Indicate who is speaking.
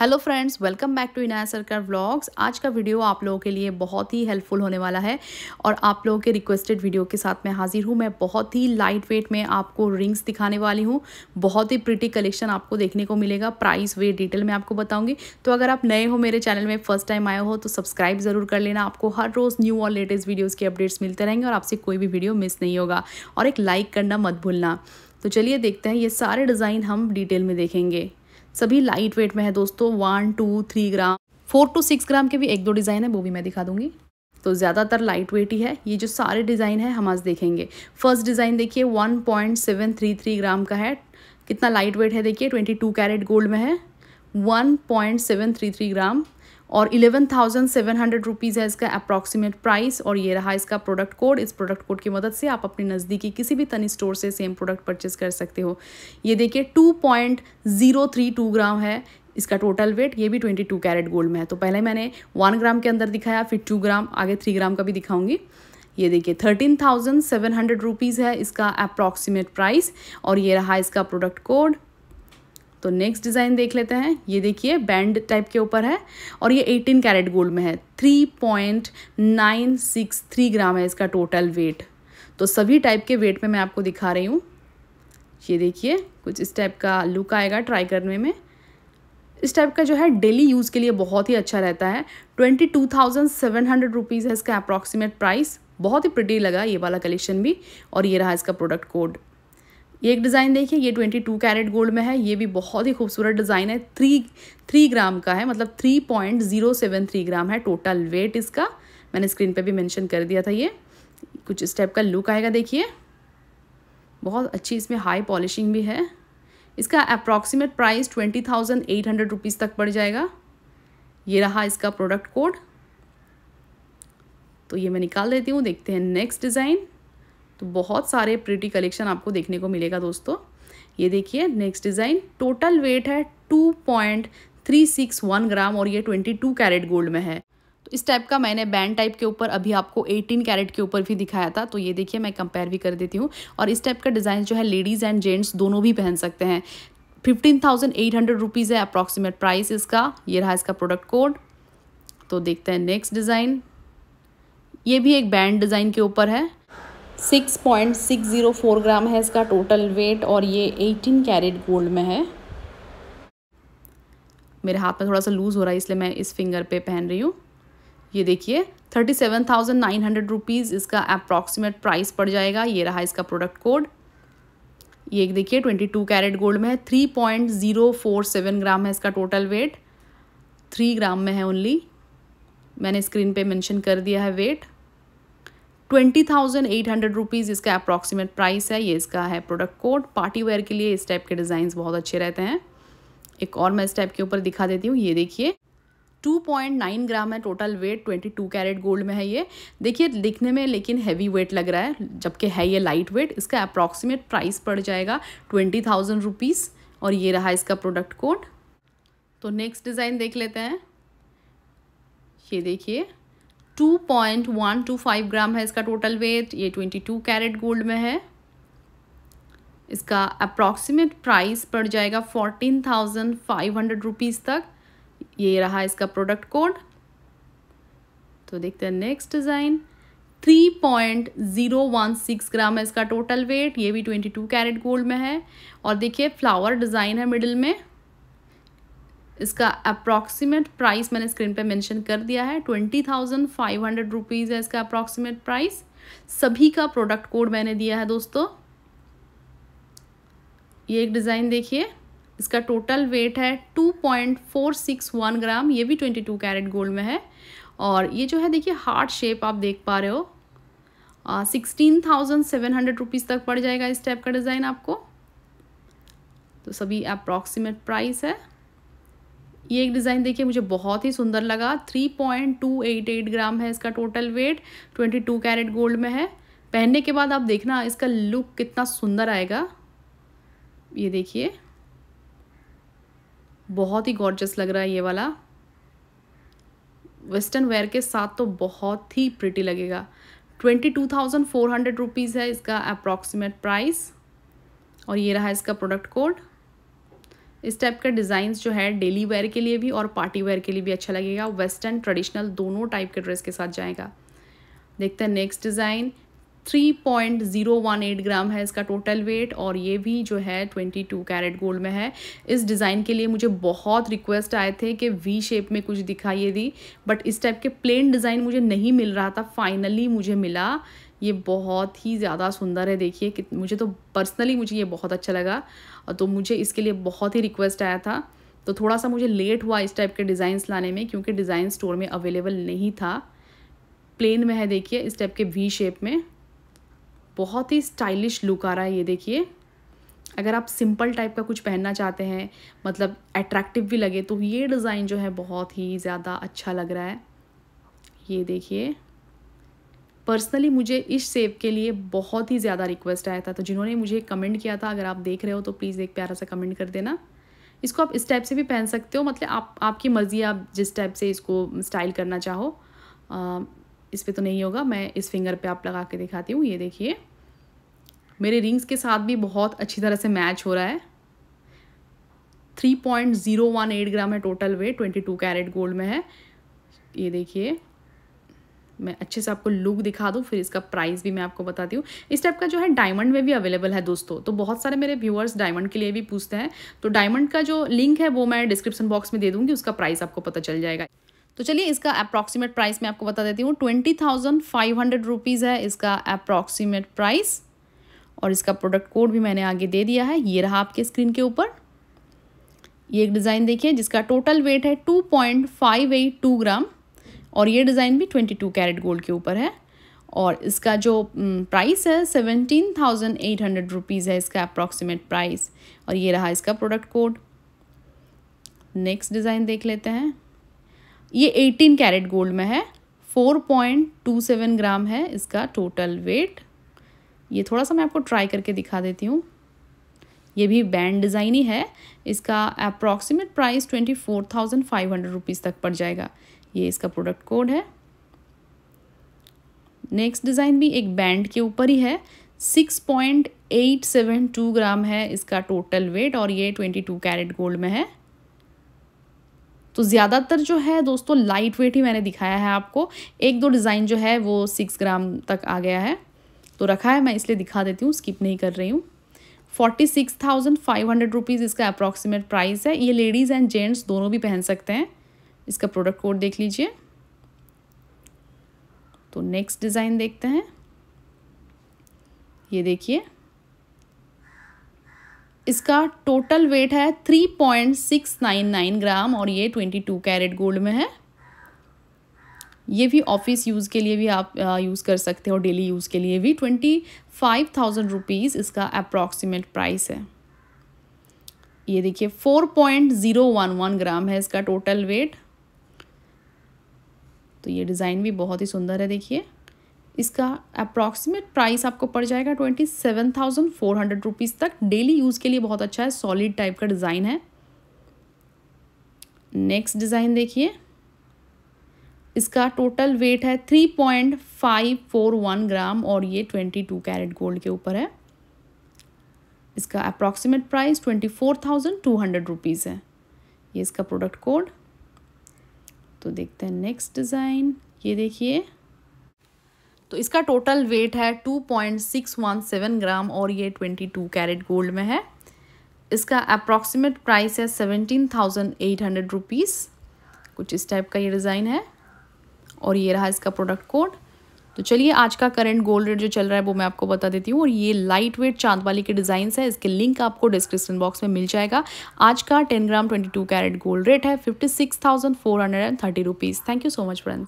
Speaker 1: hello friends welcome back to Inaya Sarkar vlogs आज का video आप लोगों के लिए बहुत ही हेल्पफुल होने वाला है और आप लोगों के रिक्वेस्टेड वीडियो के साथ मैं हाजिर हूँ मैं बहुत ही लाइट वेट में आपको रिंग्स दिखाने वाली हूँ बहुत ही प्रिटी कलेक्शन आपको देखने को मिलेगा प्राइस वेट डिटेल में आपको बताऊँगी तो अगर आप नए हो मेरे चैनल में फर्स्ट टाइम आए हो तो सब्सक्राइब ज़रूर कर लेना आपको हर रोज़ न्यू और लेटेस्ट वीडियोज़ के अपडेट्स मिलते रहेंगे और आपसे कोई भी वीडियो मिस नहीं होगा और एक लाइक करना मत भूलना तो चलिए देखते हैं ये सारे डिज़ाइन हम डिटेल में देखेंगे सभी लाइट वेट में है दोस्तों one two three gram four two six gram के भी एक दो डिज़ाइन है वो भी मैं दिखा दूंगी तो ज़्यादातर लाइट वेट ही है ये जो सारे डिज़ाइन है हम आज देखेंगे फर्स्ट डिज़ाइन देखिए 1.733 ग्राम का है कितना लाइट वेट है देखिए 22 कैरेट गोल्ड में है 1.733 ग्राम और eleven thousand seven hundred rupees है इसका अप्रॉक्सीमेट प्राइस और ये रहा इसका प्रोडक्ट कोड इस प्रोडक्ट कोड की मदद से आप अपने नज़दीकी किसी भी तनी स्टोर से सेम प्रोडक्ट परचेज कर सकते हो ये देखिए two point zero three two gram है इसका टोटल वेट ये भी ट्वेंटी टू कैरेट गोल्ड में है तो पहले मैंने वन ग्राम के अंदर दिखाया फिर टू ग्राम आगे थ्री ग्राम का भी दिखाऊंगी ये देखिए thirteen thousand seven hundred rupees है इसका अप्रॉक्सीमेट प्राइस और ये रहा इसका प्रोडक्ट कोड तो नेक्स्ट डिज़ाइन देख लेते हैं ये देखिए बैंड टाइप के ऊपर है और ये 18 कैरेट गोल्ड में है 3.963 ग्राम है इसका टोटल वेट तो सभी टाइप के वेट में मैं आपको दिखा रही हूँ ये देखिए कुछ इस टाइप का लुक आएगा ट्राई करने में इस टाइप का जो है डेली यूज़ के लिए बहुत ही अच्छा रहता है twenty two thousand seven hundred rupees है इसका अप्रॉक्सीमेट प्राइस बहुत ही प्रिटी लगा ये वाला कलेक्शन भी और ये रहा इसका प्रोडक्ट कोड ये एक डिज़ाइन देखिए ये ट्वेंटी टू कैरेट गोल्ड में है ये भी बहुत ही खूबसूरत डिज़ाइन है थ्री थ्री ग्राम का है मतलब three point zero seven three gram है टोटल वेट इसका मैंने स्क्रीन पे भी मेंशन कर दिया था ये कुछ इस टाइप का लुक आएगा देखिए बहुत अच्छी इसमें हाई पॉलिशिंग भी है इसका approximate price twenty thousand eight hundred rupees तक पड़ जाएगा ये रहा इसका प्रोडक्ट कोड तो ये मैं निकाल देती हूँ देखते हैं नेक्स्ट डिज़ाइन तो बहुत सारे प्रिटी कलेक्शन आपको देखने को मिलेगा दोस्तों ये देखिए नेक्स्ट डिज़ाइन टोटल वेट है two point three six one gram और ये ट्वेंटी टू कैरेट गोल्ड में है तो इस टाइप का मैंने बैंड टाइप के ऊपर अभी आपको 18 कैरेट के ऊपर भी दिखाया था तो ये देखिए मैं कंपेयर भी कर देती हूँ और इस टाइप का डिज़ाइन जो है लेडीज़ एंड जेंट्स दोनों भी पहन सकते हैं fifteen thousand eight hundred rupees है अप्रॉक्सीमेट प्राइस इसका ये रहा इसका प्रोडक्ट कोड तो देखते हैं नेक्स्ट डिज़ाइन ये भी एक बैंड डिज़ाइन के ऊपर है six six point zero four gram है इसका टोटल वेट और ये एटीन कैरेट गोल्ड में है मेरे हाथ में थोड़ा सा लूज़ हो रहा है इसलिए मैं इस फिंगर पे पहन रही हूँ ये देखिए thirty seven thousand nine hundred rupees इसका अप्रॉक्सीमेट प्राइस पड़ जाएगा ये रहा इसका प्रोडक्ट कोड ये देखिए ट्वेंटी टू कैरेट गोल्ड में है three point zero four seven gram है इसका टोटल वेट थ्री ग्राम में है ओनली मैंने स्क्रीन पे मेंशन कर दिया है weight twenty thousand eight hundred rupees इसका अप्रॉक्सीमेट प्राइस है ये इसका है प्रोडक्ट कोड पार्टी वेयर के लिए इस टाइप के डिज़ाइन बहुत अच्छे रहते हैं एक और मैं इस टाइप के ऊपर दिखा देती हूँ ये देखिए 2.9 ग्राम है टोटल वेट 22 कैरेट गोल्ड में है ये देखिए दिखने में लेकिन हैवी वेट लग रहा है जबकि है ये लाइट वेट इसका अप्रॉक्सीमेट प्राइस पड़ जाएगा ट्वेंटी थाउजेंड रुपीज़ और ये रहा इसका प्रोडक्ट कोड तो नेक्स्ट डिज़ाइन देख लेते हैं ये देखिए 2.125 ग्राम है इसका टोटल वेट ये 22 कैरेट गोल्ड में है इसका अप्रॉक्सीमेट प्राइस पड़ जाएगा fourteen thousand five hundred rupees तक ये रहा इसका प्रोडक्ट कोड तो देखते हैं next design three point zero one six gram है इसका टोटल वेट ये भी ट्वेंटी टू कैरेट गोल्ड में है और देखिए फ्लावर डिज़ाइन है मिडिल में इसका अप्रॉक्सीमेट प्राइस मैंने स्क्रीन पे मेंशन कर दिया है twenty thousand five hundred rupees है इसका अप्रॉक्सीमेट प्राइस सभी का प्रोडक्ट कोड मैंने दिया है दोस्तों ये एक डिज़ाइन देखिए इसका टोटल वेट है two point four six one gram ये भी ट्वेंटी टू कैरेट गोल्ड में है और ये जो है देखिए हार्ट शेप आप देख पा रहे हो sixteen thousand seven hundred rupees तक पड़ जाएगा इस टाइप का डिज़ाइन आपको तो सभी अप्रॉक्सीमेट प्राइस है ये एक डिज़ाइन देखिए मुझे बहुत ही सुंदर लगा three point two eight eight gram है इसका total weight twenty two carat gold में है पहनने के बाद आप देखना इसका लुक कितना सुंदर आएगा ये देखिए बहुत ही गॉर्जस लग रहा है ये वाला वेस्टर्न वेयर के साथ तो बहुत ही प्रिटी लगेगा twenty two thousand four hundred rupees है इसका अप्रॉक्सीमेट प्राइस और ये रहा इसका प्रोडक्ट कोड इस टाइप का डिज़ाइन जो है डेली वेयर के लिए भी और पार्टी वेयर के लिए भी अच्छा लगेगा वेस्टर्न ट्रेडिशनल दोनों टाइप के ड्रेस के साथ जाएगा देखते हैं नेक्स्ट डिज़ाइन 3.018 ग्राम है इसका टोटल वेट और ये भी जो है 22 कैरेट गोल्ड में है इस डिज़ाइन के लिए मुझे बहुत रिक्वेस्ट आए थे कि वी शेप में कुछ दिखाइए दी बट इस टाइप के प्लेन डिज़ाइन मुझे नहीं मिल रहा था फाइनली मुझे मिला ये बहुत ही ज़्यादा सुंदर है देखिए कि मुझे तो पर्सनली मुझे ये बहुत अच्छा लगा तो मुझे इसके लिए बहुत ही रिक्वेस्ट आया था तो थोड़ा सा मुझे लेट हुआ इस टाइप के डिज़ाइंस लाने में क्योंकि डिज़ाइन स्टोर में अवेलेबल नहीं था प्लेन में है देखिए इस टाइप के वी शेप में बहुत ही स्टाइलिश लुक आ रहा है ये देखिए अगर आप सिंपल टाइप का कुछ पहनना चाहते हैं मतलब अट्रैक्टिव भी लगे तो ये डिज़ाइन जो है बहुत ही ज़्यादा अच्छा लग रहा है ये देखिए पर्सनली मुझे इस सेब के लिए बहुत ही ज़्यादा रिक्वेस्ट आया था तो जिन्होंने मुझे कमेंट किया था अगर आप देख रहे हो तो प्लीज़ एक प्यारा सा कमेंट कर देना इसको आप इस टाइप से भी पहन सकते हो मतलब आप आपकी मर्ज़ी आप जिस टाइप से इसको स्टाइल करना चाहो आ, इस पर तो नहीं होगा मैं इस फिंगर पर आप लगा के दिखाती हूँ ये देखिए मेरे रिंग्स के साथ भी बहुत अच्छी तरह से मैच हो रहा है three point zero one eight gram है total weight twenty two carat gold में है ये देखिए मैं अच्छे से आपको लुक दिखा दूँ फिर इसका प्राइस भी मैं आपको बताती हूँ इस टाइप का जो है डायमंड में भी अवेलेबल है दोस्तों तो बहुत सारे मेरे व्यूअर्स डायमंड के लिए भी पूछते हैं तो डायमंड का जो लिंक है वो मैं डिस्क्रिप्शन बॉक्स में दे दूँगी उसका प्राइस आपको पता चल जाएगा तो चलिए इसका अप्रॉक्सीमेट प्राइस मैं आपको बता देती हूँ twenty thousand five hundred rupees है इसका अप्रॉक्सीमेट प्राइस और इसका प्रोडक्ट कोड भी मैंने आगे दे दिया है ये रहा आपके स्क्रीन के ऊपर ये एक डिज़ाइन देखिए जिसका टोटल वेट है two point five eight two gram और ये डिज़ाइन भी ट्वेंटी टू कैरेट गोल्ड के ऊपर है और इसका जो प्राइस है seventeen thousand eight hundred rupees है इसका अप्रॉक्सीमेट प्राइस और ये रहा इसका प्रोडक्ट कोड नेक्स्ट डिज़ाइन देख लेते हैं ये एटीन कैरेट गोल्ड में है four point two seven gram है इसका टोटल वेट ये थोड़ा सा मैं आपको ट्राई करके दिखा देती हूँ ये भी बैंड डिज़ाइन ही है इसका approximate price twenty four thousand five hundred rupees तक पड़ जाएगा ये इसका प्रोडक्ट कोड है नेक्स्ट डिज़ाइन भी एक बैंड के ऊपर ही है six point eight seven two gram है इसका टोटल वेट और ये ट्वेंटी टू कैरेट गोल्ड में है तो ज़्यादातर जो है दोस्तों लाइट वेट ही मैंने दिखाया है आपको एक दो डिज़ाइन जो है वो सिक्स ग्राम तक आ गया है तो रखा है मैं इसलिए दिखा देती हूँ स्किप नहीं कर रही हूँ forty six thousand five hundred rupees इसका अप्रॉक्सीमेट प्राइस है ये लेडीज़ एंड जेंट्स दोनों भी पहन सकते हैं इसका प्रोडक्ट कोड देख लीजिए तो नेक्स्ट डिज़ाइन देखते हैं ये देखिए इसका टोटल वेट है three point six nine nine gram और ये ट्वेंटी टू कैरेट गोल्ड में है ये भी ऑफिस यूज़ के लिए भी आप यूज़ uh, कर सकते हो डेली यूज़ के लिए भी ट्वेंटी फाइव थाउजेंड रुपीज़ इसका अप्रॉक्सीमेट प्राइस है ये देखिए four point zero one one gram है इसका टोटल वेट तो ये डिज़ाइन भी बहुत ही सुंदर है देखिए इसका अप्रॉक्सीमेट प्राइस आपको पड़ जाएगा twenty seven thousand four hundred rupees तक डेली यूज़ के लिए बहुत अच्छा है सॉलिड टाइप का डिज़ाइन है नेक्स्ट डिज़ाइन देखिए इसका टोटल वेट है three point five four one gram और ये ट्वेंटी टू कैरेट गोल्ड के ऊपर है इसका approximate price twenty four thousand two hundred rupees है ये इसका प्रोडक्ट कोड तो देखते हैं नेक्स्ट डिज़ाइन ये देखिए तो इसका टोटल वेट है two point six one seven gram और ये ट्वेंटी टू कैरेट गोल्ड में है इसका अप्रॉक्सीमेट प्राइस है seventeen thousand eight hundred rupees कुछ इस टाइप का ये डिज़ाइन है और ये रहा इसका प्रोडक्ट कोड तो चलिए आज का करंट गोल्ड रेट जो चल रहा है वो मैं आपको बता देती हूँ और ये लाइट वेट चांद वाली के डिजाइन है इसके लिंक आपको डिस्क्रिप्शन बॉक्स में मिल जाएगा आज का 10 ग्राम 22 कैरेट गोल्ड रेट है fifty six thousand four hundred and thirty rupees thank you so much friends